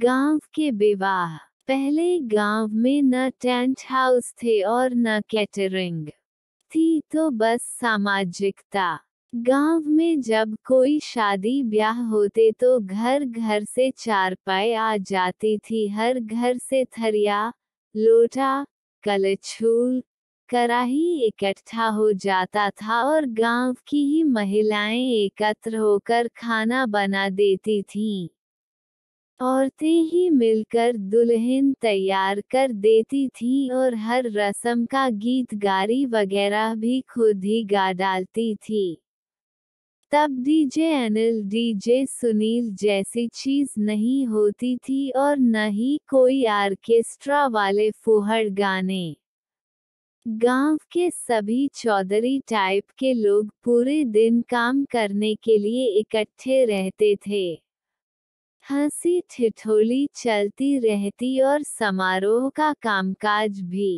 गांव के विवाह पहले गांव में न टेंट हाउस थे और न कैटरिंग थी तो बस सामाजिकता गांव में जब कोई शादी ब्याह होते तो घर घर से चारपाई आ जाती थी हर घर से थरिया लोटा कलछूल कराही इकट्ठा हो जाता था और गांव की ही महिलाएं एकत्र होकर खाना बना देती थीं। औरतें ही मिलकर दुल्हन तैयार कर देती थीं और हर रस्म का गीत गारी वगैरह भी खुद ही गा डालती थी तब डीजे अनिल डीजे सुनील जैसी चीज नहीं होती थी और न ही कोई आर्केस्ट्रा वाले फुहड़ गाने गांव के सभी चौधरी टाइप के लोग पूरे दिन काम करने के लिए इकट्ठे रहते थे हंसी ठिठोली चलती रहती और समारोह का कामकाज भी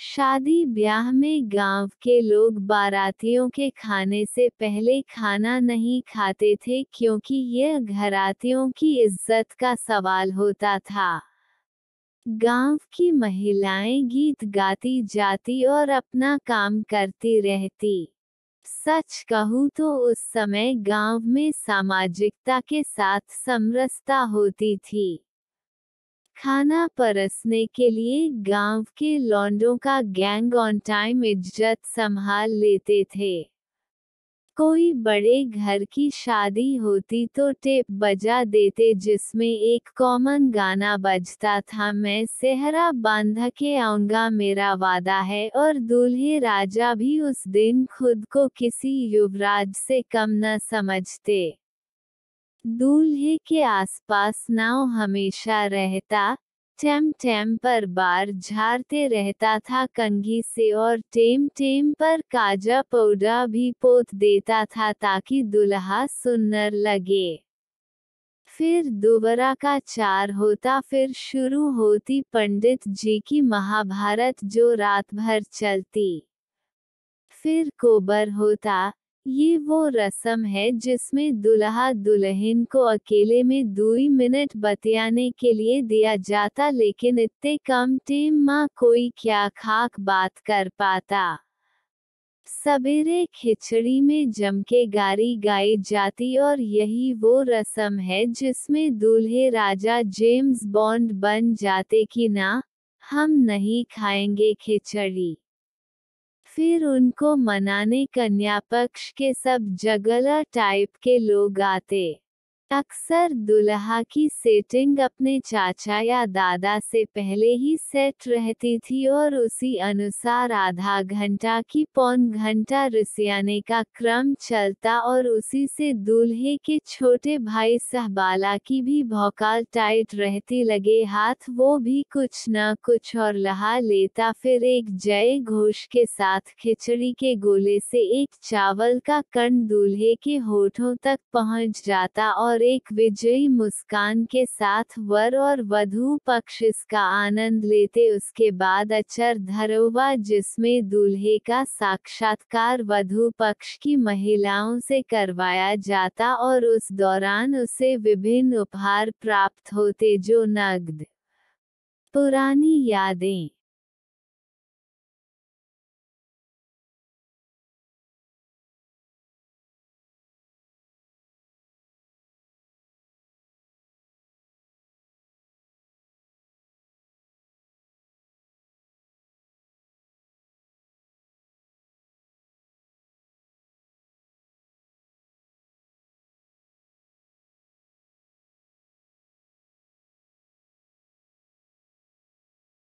शादी ब्याह में गांव के लोग बारातियों के खाने से पहले खाना नहीं खाते थे क्योंकि यह घरातियों की इज्जत का सवाल होता था गांव की महिलाएं गीत गाती जाती और अपना काम करती रहती सच कहूँ तो उस समय गांव में सामाजिकता के साथ समरसता होती थी खाना परसने के लिए गांव के लौंडों का गैंग ऑन टाइम इज्जत संभाल लेते थे कोई बड़े घर की शादी होती तो टेप बजा देते जिसमें एक कॉमन गाना बजता था मैं सेहरा बांध के आऊंगा मेरा वादा है और दूल्हे राजा भी उस दिन खुद को किसी युवराज से कम न समझते दूल्हे के आसपास नाव हमेशा रहता टेम टेम पर बार झारते रहता था कंघी से और टेम टेम पर काजा पौडा भी पोत देता था ताकि दुल्हा सुन्नर लगे फिर दोबारा का चार होता फिर शुरू होती पंडित जी की महाभारत जो रात भर चलती फिर कोबर होता ये वो रस्म है जिसमें दुल्हा दुल्हन को अकेले में दो मिनट बतियाने के लिए दिया जाता लेकिन इतने कम टेम माँ कोई क्या खाक बात कर पाता सवेरे खिचड़ी में जम के गारी गाई जाती और यही वो रस्म है जिसमें दूल्हे राजा जेम्स बॉन्ड बन जाते कि ना हम नहीं खाएंगे खिचड़ी फिर उनको मनाने कन्या पक्ष के सब जगला टाइप के लोग आते अक्सर दुल्हा की सेटिंग अपने चाचा या दादा से पहले ही सेट रहती थी और उसी अनुसार आधा घंटा की पौन घंटा रसियाने का क्रम चलता और उसी से दूल्हे के छोटे भाई सहबाला की भी भौकाल टाइट रहती लगे हाथ वो भी कुछ न कुछ और लहा लेता फिर एक जय घोष के साथ खिचड़ी के गोले से एक चावल का कण दूल्हे के होठों तक पहुंच जाता और और एक विजयी मुस्कान के साथ वर और वधु पक्ष इसका आनंद लेते उसके बाद अचर धरोवा जिसमें दूल्हे का साक्षात्कार वधु पक्ष की महिलाओं से करवाया जाता और उस दौरान उसे विभिन्न उपहार प्राप्त होते जो नगद पुरानी यादें